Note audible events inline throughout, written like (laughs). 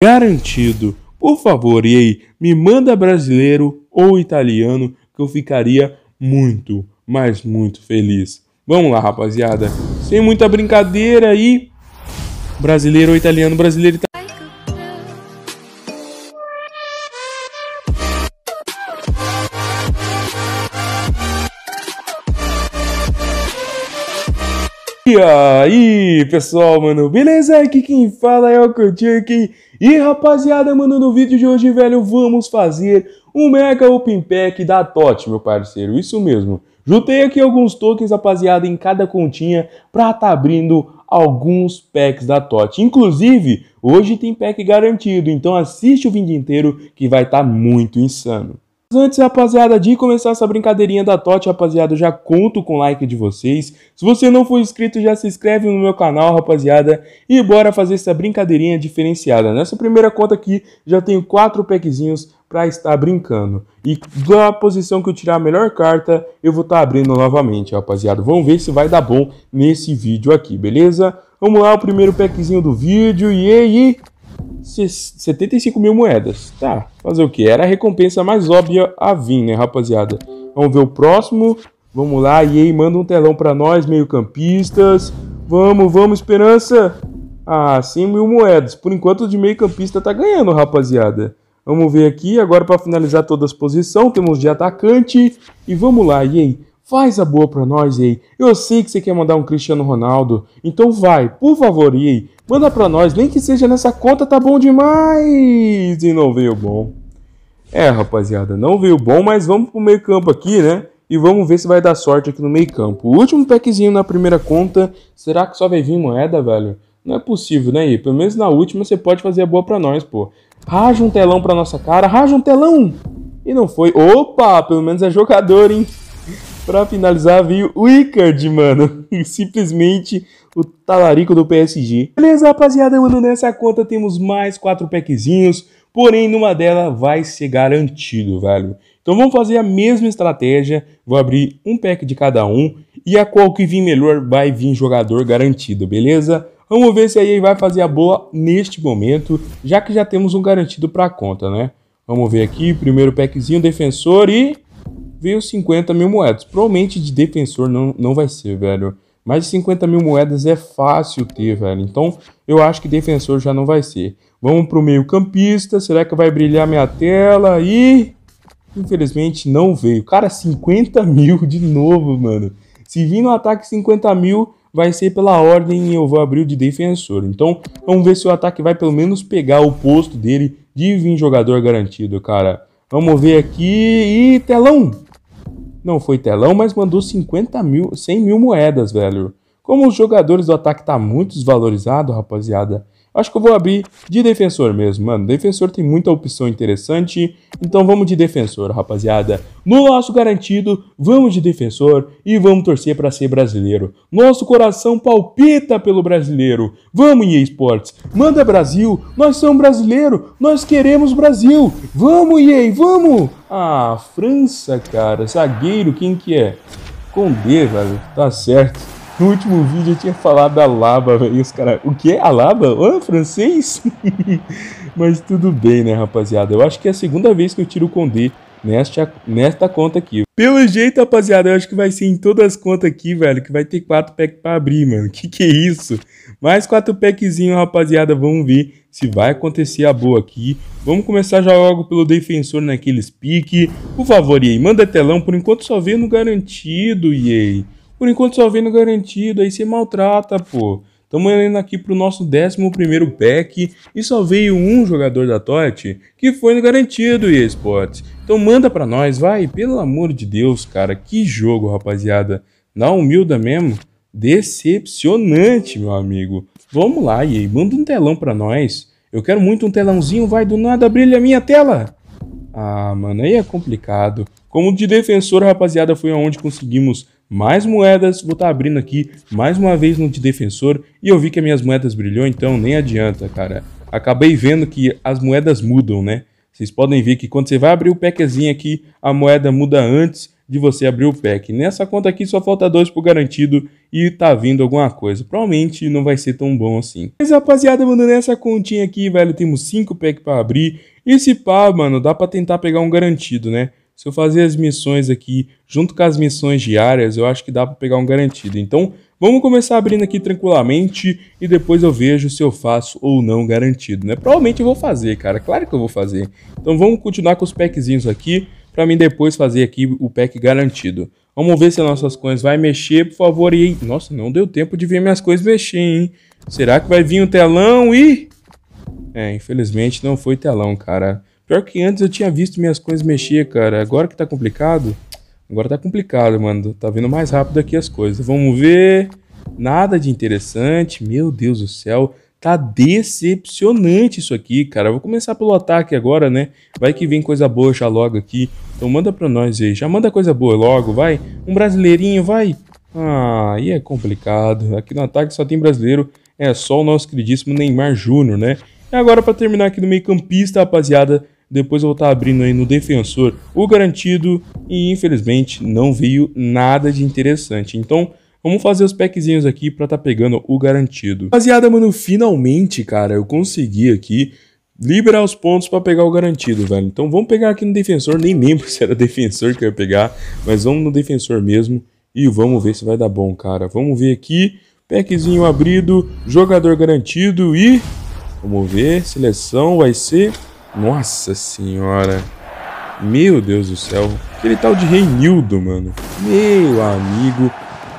Garantido. Por favor, e aí, me manda brasileiro ou italiano que eu ficaria muito, mas muito feliz. Vamos lá, rapaziada. Sem muita brincadeira aí. Brasileiro ou italiano, brasileiro italiano. E aí, pessoal, mano, beleza? Aqui quem fala é o Kutinkin. E rapaziada, mano, no vídeo de hoje, velho, vamos fazer um Mega Open Pack da TOT, meu parceiro, isso mesmo. Juntei aqui alguns tokens, rapaziada, em cada continha pra tá abrindo alguns packs da TOT. Inclusive, hoje tem pack garantido, então assiste o vídeo inteiro que vai tá muito insano. Antes, rapaziada, de começar essa brincadeirinha da Tote, rapaziada, eu já conto com o like de vocês. Se você não for inscrito, já se inscreve no meu canal, rapaziada. E bora fazer essa brincadeirinha diferenciada. Nessa primeira conta aqui, já tenho quatro packzinhos para estar brincando. E da posição que eu tirar a melhor carta, eu vou estar tá abrindo novamente, rapaziada. Vamos ver se vai dar bom nesse vídeo aqui, beleza? Vamos lá, o primeiro packzinho do vídeo. E aí... 75 mil moedas. Tá, fazer o que? Era a recompensa mais óbvia a vir, né, rapaziada? Vamos ver o próximo. Vamos lá, e aí, manda um telão para nós, meio-campistas. Vamos, vamos, esperança. Ah, 100 mil moedas. Por enquanto, o de meio-campista tá ganhando, rapaziada. Vamos ver aqui, agora para finalizar toda a posições temos de atacante. E vamos lá, e aí? Faz a boa pra nós, aí? Eu sei que você quer mandar um Cristiano Ronaldo, então vai, por favor, ei. Manda para nós, nem que seja nessa conta, tá bom demais! E não veio bom. É, rapaziada, não veio bom, mas vamos pro meio campo aqui, né? E vamos ver se vai dar sorte aqui no meio campo. O último packzinho na primeira conta, será que só vai vir moeda, velho? Não é possível, né, e Pelo menos na última você pode fazer a boa pra nós, pô. Raja um telão pra nossa cara, raja um telão! E não foi. Opa, pelo menos é jogador, hein? Pra finalizar, veio o Icard, mano. (laughs) Simplesmente o talarico do PSG. Beleza, rapaziada, mano, nessa conta temos mais quatro packzinhos. Porém, numa dela vai ser garantido, velho. Então vamos fazer a mesma estratégia. Vou abrir um pack de cada um. E a qual que vir melhor vai vir jogador garantido, beleza? Vamos ver se aí vai fazer a boa neste momento. Já que já temos um garantido pra conta, né? Vamos ver aqui. Primeiro packzinho, defensor e veio 50 mil moedas. Provavelmente de defensor não, não vai ser, velho. Mais de 50 mil moedas é fácil ter, velho. Então, eu acho que defensor já não vai ser. Vamos pro meio campista. Será que vai brilhar minha tela? E... Infelizmente, não veio. Cara, 50 mil de novo, mano. Se vir no ataque 50 mil, vai ser pela ordem e eu vou abrir o de defensor. Então, vamos ver se o ataque vai pelo menos pegar o posto dele de vir jogador garantido, cara. Vamos ver aqui. E telão! Não foi telão, mas mandou 50 mil, 100 mil moedas, velho. Como os jogadores do ataque tá muito desvalorizado, rapaziada, Acho que eu vou abrir de defensor mesmo, mano. Defensor tem muita opção interessante. Então vamos de defensor, rapaziada. No nosso garantido, vamos de defensor e vamos torcer para ser brasileiro. Nosso coração palpita pelo brasileiro. Vamos, EA Sports. Manda Brasil. Nós somos brasileiro. Nós queremos Brasil. Vamos, EA, vamos. Ah, França, cara. Zagueiro, quem que é? Condé, velho. Tá certo. No último vídeo eu tinha falado da Laba, velho. E os caras, o que? A Laba? Ô, oh, francês? (laughs) Mas tudo bem, né, rapaziada? Eu acho que é a segunda vez que eu tiro o Condé nesta, nesta conta aqui. Pelo jeito, rapaziada, eu acho que vai ser em todas as contas aqui, velho, que vai ter quatro packs pra abrir, mano. (laughs) Que que é isso? Mais quatro packzinho, rapaziada, vamos ver se vai acontecer a boa aqui. Vamos começar já logo pelo defensor naqueles piques. Por favor, aí, manda telão, por enquanto só vendo garantido, EA. Por enquanto só vendo garantido, aí você maltrata, pô. Tamo indo aqui pro nosso 11 pack e só veio um jogador da TOT que foi no garantido eSports. Então manda para nós, vai, pelo amor de Deus, cara, que jogo, rapaziada. Na humilda mesmo, decepcionante, meu amigo. Vamos lá, EA, manda um telão para nós. Eu quero muito um telãozinho, vai, do nada brilha a minha tela. Ah, mano, aí é complicado. Como de defensor, rapaziada, foi aonde conseguimos mais moedas. Vou estar tá abrindo aqui mais uma vez no de defensor e eu vi que as minhas moedas brilhou, então nem adianta, cara. Acabei vendo que as moedas mudam, né? Vocês podem ver que quando você vai abrir o packzinho aqui, a moeda muda antes de você abrir o pack. Nessa conta aqui só falta dois por garantido e tá vindo alguma coisa. Provavelmente não vai ser tão bom assim. Mas rapaziada, mano, nessa continha aqui, velho, temos cinco packs para abrir. E se pá, mano, dá para tentar pegar um garantido, né? se eu fazer as missões aqui junto com as missões diárias, eu acho que dá para pegar um garantido. Então, vamos começar abrindo aqui tranquilamente e depois eu vejo se eu faço ou não garantido, né? Provavelmente eu vou fazer, cara. Claro que eu vou fazer. Então, vamos continuar com os packzinhos aqui para mim depois fazer aqui o pack garantido. Vamos ver se as nossas coisas vai mexer, por favor. E nossa, não deu tempo de ver minhas coisas mexer, hein? Será que vai vir o um telão e É, infelizmente não foi telão, cara. Pior que antes eu tinha visto minhas coisas mexer, cara. Agora que tá complicado. Agora tá complicado, mano. Tá vindo mais rápido aqui as coisas. Vamos ver. Nada de interessante. Meu Deus do céu. Tá decepcionante isso aqui, cara. vou começar pelo ataque agora, né? Vai que vem coisa boa já logo aqui. Então manda pra nós aí. Já manda coisa boa logo, vai. Um brasileirinho, vai. Ah, aí é complicado. Aqui no ataque só tem brasileiro. É só o nosso queridíssimo Neymar Júnior, né? E agora, para terminar aqui no meio campista, rapaziada, depois eu vou estar tá abrindo aí no defensor o garantido e infelizmente não veio nada de interessante. Então Vamos fazer os packzinhos aqui para estar tá pegando o garantido. Rapaziada, mano, finalmente, cara, eu consegui aqui liberar os pontos para pegar o garantido, velho. Então vamos pegar aqui no defensor, nem lembro (laughs) se era defensor que eu ia pegar, mas vamos no defensor mesmo e vamos ver se vai dar bom, cara. Vamos ver aqui, packzinho abrido, jogador garantido e... Vamos ver, seleção vai ser nossa senhora. Meu Deus do céu. Aquele tal de Reinildo, mano. Meu amigo.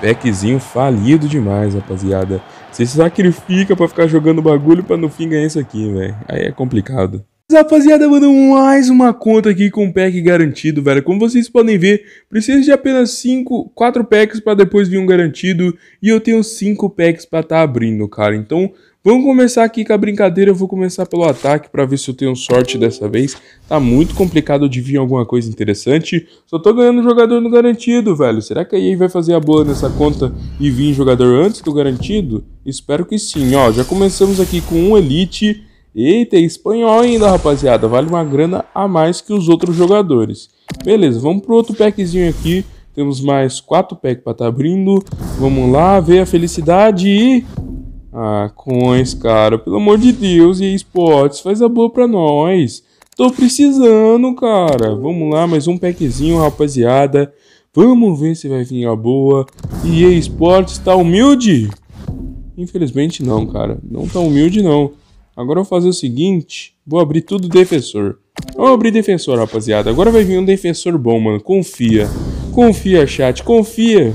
Packzinho falido demais, rapaziada. Você sacrifica pra ficar jogando bagulho pra no fim ganhar isso aqui, velho. Aí é complicado. Rapaziada, mandou mais uma conta aqui com pack garantido, velho. Como vocês podem ver, preciso de apenas 5, 4 packs para depois vir um garantido. E eu tenho 5 packs para estar tá abrindo, cara. Então, vamos começar aqui com a brincadeira. Eu vou começar pelo ataque para ver se eu tenho sorte dessa vez. Tá muito complicado de vir alguma coisa interessante. Só tô ganhando jogador no garantido, velho. Será que a EA vai fazer a boa nessa conta e vir jogador antes do garantido? Espero que sim. Ó, já começamos aqui com um Elite Eita é espanhol ainda, rapaziada. Vale uma grana a mais que os outros jogadores. Beleza, vamos pro outro packzinho aqui. Temos mais quatro packs para estar tá abrindo. Vamos lá, ver a felicidade e... Ah, coins, cara. Pelo amor de Deus, e esportes, faz a boa pra nós. Tô precisando, cara. Vamos lá, mais um packzinho, rapaziada. Vamos ver se vai vir a boa. E esportes tá humilde? Infelizmente não, cara. Não tá humilde, não. Agora eu vou fazer o seguinte, vou abrir tudo defensor. Vamos abrir defensor, rapaziada. Agora vai vir um defensor bom, mano. Confia. Confia, chat. Confia.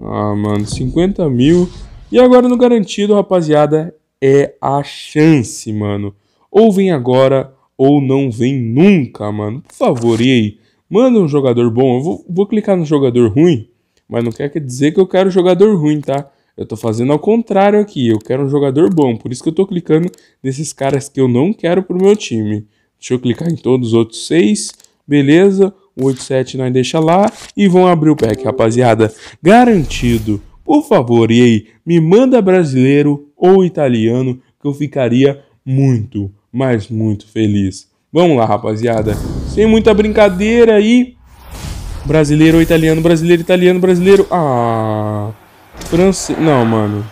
Ah, mano, 50 mil. E agora no garantido, rapaziada, é a chance, mano. Ou vem agora, ou não vem nunca, mano. Por favor, e aí? Manda um jogador bom. Eu vou, vou clicar no jogador ruim, mas não quer dizer que eu quero jogador ruim, tá? Eu tô fazendo ao contrário aqui, eu quero um jogador bom, por isso que eu tô clicando nesses caras que eu não quero pro meu time. Deixa eu clicar em todos os outros seis, beleza, o 87 nós deixa lá e vão abrir o pack, rapaziada. Garantido. Por favor, e aí, me manda brasileiro ou italiano que eu ficaria muito, mas muito feliz. Vamos lá, rapaziada. Sem muita brincadeira aí. Brasileiro ou italiano, brasileiro, italiano, brasileiro. Ah... Franci... Não, mano.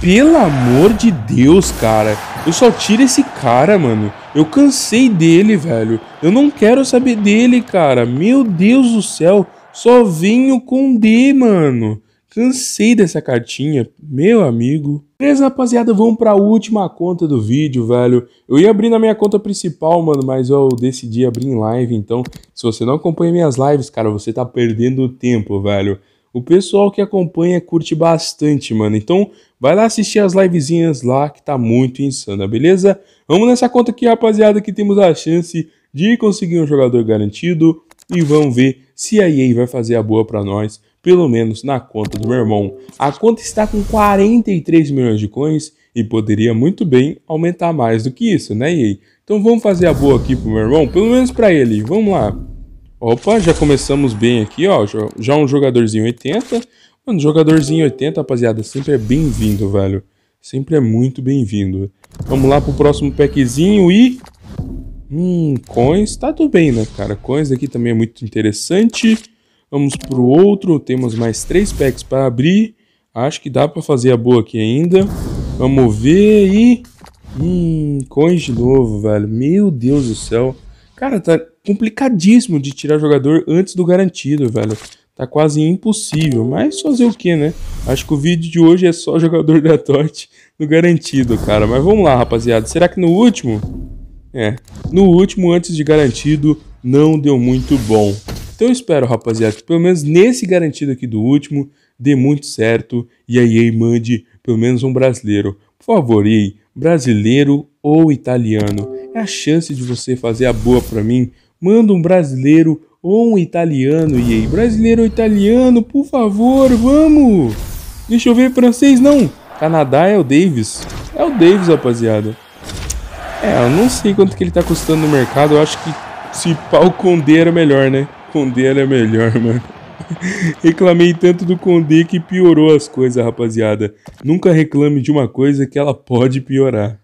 Pelo amor de Deus, cara. Eu só tiro esse cara, mano. Eu cansei dele, velho. Eu não quero saber dele, cara. Meu Deus do céu. Só venho com D, mano. Cansei dessa cartinha, meu amigo. Beleza, rapaziada, vamos para a última conta do vídeo, velho. Eu ia abrir na minha conta principal, mano, mas eu decidi abrir em live, então se você não acompanha minhas lives, cara, você tá perdendo tempo, velho. O pessoal que acompanha curte bastante, mano. Então, vai lá assistir as livezinhas lá, que tá muito insana, beleza? Vamos nessa conta aqui, rapaziada, que temos a chance de conseguir um jogador garantido. E vamos ver se a EA vai fazer a boa pra nós, pelo menos na conta do meu irmão. A conta está com 43 milhões de coins e poderia muito bem aumentar mais do que isso, né, EA? Então vamos fazer a boa aqui pro meu irmão, pelo menos pra ele. Vamos lá. Opa, já começamos bem aqui, ó. Já, um jogadorzinho 80. Mano, jogadorzinho 80, rapaziada, sempre é bem-vindo, velho. Sempre é muito bem-vindo. Vamos lá pro próximo packzinho e... Hum, coins, tá tudo bem, né, cara? Coins aqui também é muito interessante. Vamos pro outro, temos mais três packs para abrir. Acho que dá pra fazer a boa aqui ainda. Vamos ver e... Hum, coins de novo, velho. Meu Deus do céu. Cara, tá complicadíssimo de tirar jogador antes do garantido, velho. Tá quase impossível, mas fazer o que, né? Acho que o vídeo de hoje é só (laughs) jogador da sorte no garantido, cara. Mas vamos lá, rapaziada. Será que no último? É, no último, antes de garantido, não deu muito bom. Então eu espero, rapaziada, que pelo menos nesse garantido aqui do último, dê muito certo e aí mande pelo menos um brasileiro. Por favor, aí brasileiro ou italiano. É a chance de você fazer a boa para mim. Manda um brasileiro ou um italiano, e aí, brasileiro ou italiano, por favor, vamos! Deixa eu ver francês, não! Canadá é o Davis. É o Davis, rapaziada. É, eu não sei quanto que ele tá custando no mercado, eu acho que se pau Condé era melhor, né? Condé era melhor, (laughs) mano. Reclamei tanto do Condé que piorou as coisas, rapaziada. Nunca reclame de uma coisa que ela pode piorar.